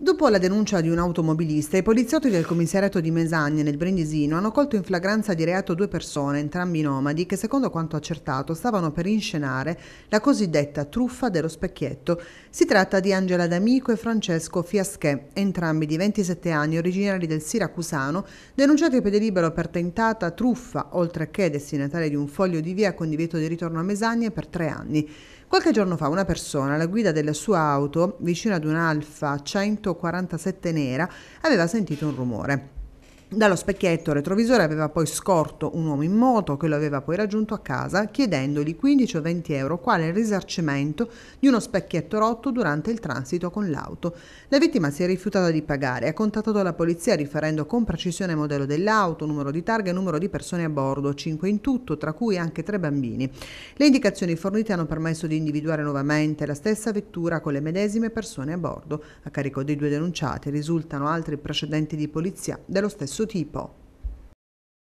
Dopo la denuncia di un automobilista, i poliziotti del commissariato di Mesagne nel Brindisino hanno colto in flagranza di reato due persone, entrambi nomadi, che secondo quanto accertato stavano per inscenare la cosiddetta truffa dello specchietto. Si tratta di Angela D'Amico e Francesco Fiaschè, entrambi di 27 anni, originari del Siracusano, denunciati per delibero per tentata truffa, oltre che destinatari di un foglio di via con divieto di ritorno a Mesagne per tre anni. Qualche giorno fa una persona, alla guida della sua auto, vicino ad un'Alfa 100 147 nera aveva sentito un rumore. Dallo specchietto retrovisore aveva poi scorto un uomo in moto che lo aveva poi raggiunto a casa chiedendogli 15 o 20 euro quale risarcimento di uno specchietto rotto durante il transito con l'auto. La vittima si è rifiutata di pagare e ha contattato la polizia riferendo con precisione il modello dell'auto, numero di targa e numero di persone a bordo, 5 in tutto, tra cui anche 3 bambini. Le indicazioni fornite hanno permesso di individuare nuovamente la stessa vettura con le medesime persone a bordo. A carico dei due denunciati risultano altri precedenti di polizia dello stesso tipo.